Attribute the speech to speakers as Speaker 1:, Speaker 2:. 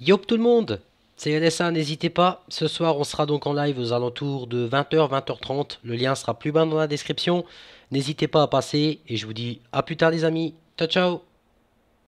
Speaker 1: Yo tout le monde, c'est NSA, n'hésitez pas. Ce soir, on sera donc en live aux alentours de 20h, 20h30. Le lien sera plus bas dans la description. N'hésitez pas à passer et je vous dis à plus tard les amis. Ciao ciao